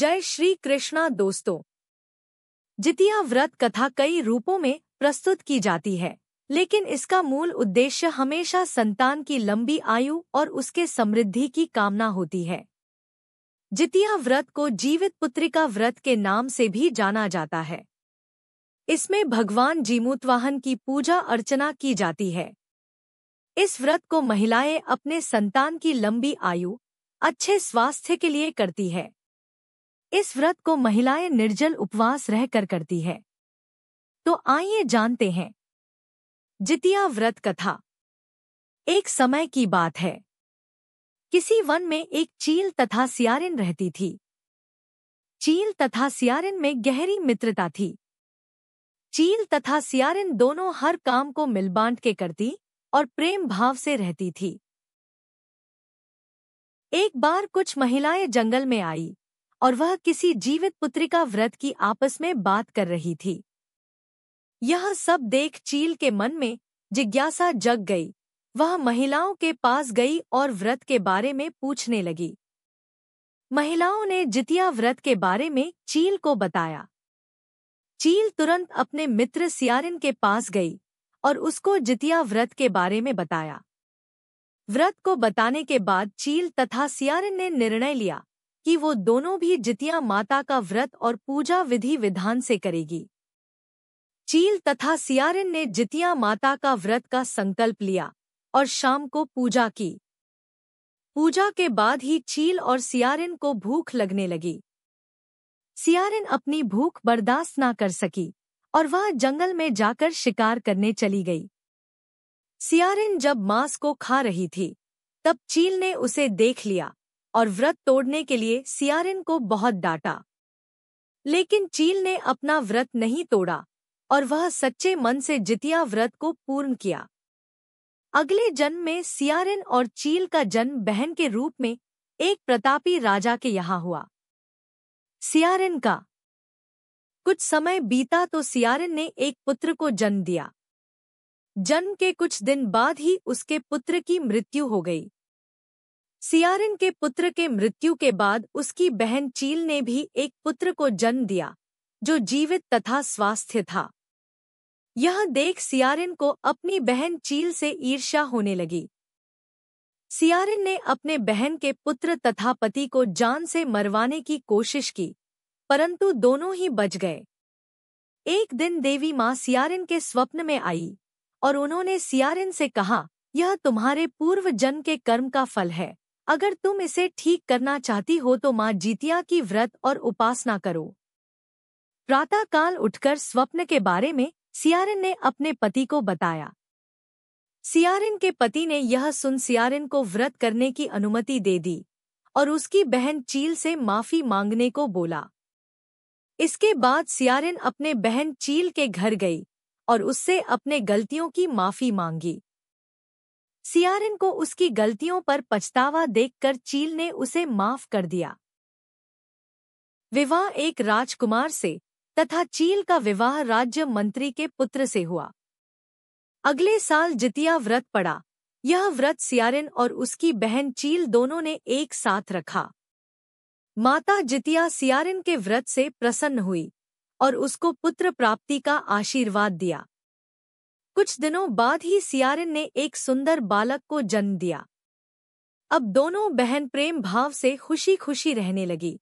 जय श्री कृष्णा दोस्तों जितिया व्रत कथा कई रूपों में प्रस्तुत की जाती है लेकिन इसका मूल उद्देश्य हमेशा संतान की लंबी आयु और उसके समृद्धि की कामना होती है जितिया व्रत को जीवित पुत्रिका व्रत के नाम से भी जाना जाता है इसमें भगवान जीमूतवाहन की पूजा अर्चना की जाती है इस व्रत को महिलाएं अपने संतान की लंबी आयु अच्छे स्वास्थ्य के लिए करती है इस व्रत को महिलाएं निर्जल उपवास रहकर करती है तो आइए जानते हैं जितिया व्रत कथा एक समय की बात है किसी वन में एक चील तथा सियारिन रहती थी चील तथा सियारिन में गहरी मित्रता थी चील तथा सियारिन दोनों हर काम को मिल बांट के करती और प्रेम भाव से रहती थी एक बार कुछ महिलाएं जंगल में आई और वह किसी जीवित पुत्रिका व्रत की आपस में बात कर रही थी यह सब देख चील के मन में जिज्ञासा जग गई वह महिलाओं के पास गई और व्रत के बारे में पूछने लगी महिलाओं ने जितिया व्रत के बारे में चील को बताया चील तुरंत अपने मित्र सियारिन के पास गई और उसको जितिया व्रत के बारे में बताया व्रत को बताने के बाद चील तथा सियारिन ने निर्णय लिया कि वो दोनों भी जितिया माता का व्रत और पूजा विधि विधान से करेगी चील तथा सियारिन ने जितिया माता का व्रत का संकल्प लिया और शाम को पूजा की पूजा के बाद ही चील और सियारिन को भूख लगने लगी सियारिन अपनी भूख बर्दाश्त ना कर सकी और वह जंगल में जाकर शिकार करने चली गई सियारिन जब मांस को खा रही थी तब चील ने उसे देख लिया और व्रत तोड़ने के लिए सियारिन को बहुत डांटा लेकिन चील ने अपना व्रत नहीं तोड़ा और वह सच्चे मन से जितिया व्रत को पूर्ण किया अगले जन्म में सियारिन और चील का जन्म बहन के रूप में एक प्रतापी राजा के यहाँ हुआ सियारिन का कुछ समय बीता तो सियारिन ने एक पुत्र को जन्म दिया जन्म के कुछ दिन बाद ही उसके पुत्र की मृत्यु हो गई सियारिन के पुत्र के मृत्यु के बाद उसकी बहन चील ने भी एक पुत्र को जन्म दिया जो जीवित तथा स्वास्थ्य था यह देख सियारिन को अपनी बहन चील से ईर्ष्या होने लगी सियारिन ने अपने बहन के पुत्र तथा पति को जान से मरवाने की कोशिश की परंतु दोनों ही बच गए एक दिन देवी माँ सियारिन के स्वप्न में आई और उन्होंने सियारिन से कहा यह तुम्हारे पूर्व जन्म के कर्म का फल है अगर तुम इसे ठीक करना चाहती हो तो माँ जीतिया की व्रत और उपासना करो प्रातःकाल उठकर स्वप्न के बारे में सियारिन ने अपने पति को बताया सियारिन के पति ने यह सुन सियारिन को व्रत करने की अनुमति दे दी और उसकी बहन चील से माफी मांगने को बोला इसके बाद सियारिन अपने बहन चील के घर गई और उससे अपने गलतियों की माफी मांगी सियारिन को उसकी गलतियों पर पछतावा देखकर चील ने उसे माफ कर दिया विवाह एक राजकुमार से तथा चील का विवाह राज्य मंत्री के पुत्र से हुआ अगले साल जितिया व्रत पड़ा यह व्रत सियारिन और उसकी बहन चील दोनों ने एक साथ रखा माता जितिया सियारिन के व्रत से प्रसन्न हुई और उसको पुत्र प्राप्ति का आशीर्वाद दिया कुछ दिनों बाद ही सियारिन ने एक सुंदर बालक को जन्म दिया अब दोनों बहन प्रेम भाव से खुशी खुशी रहने लगी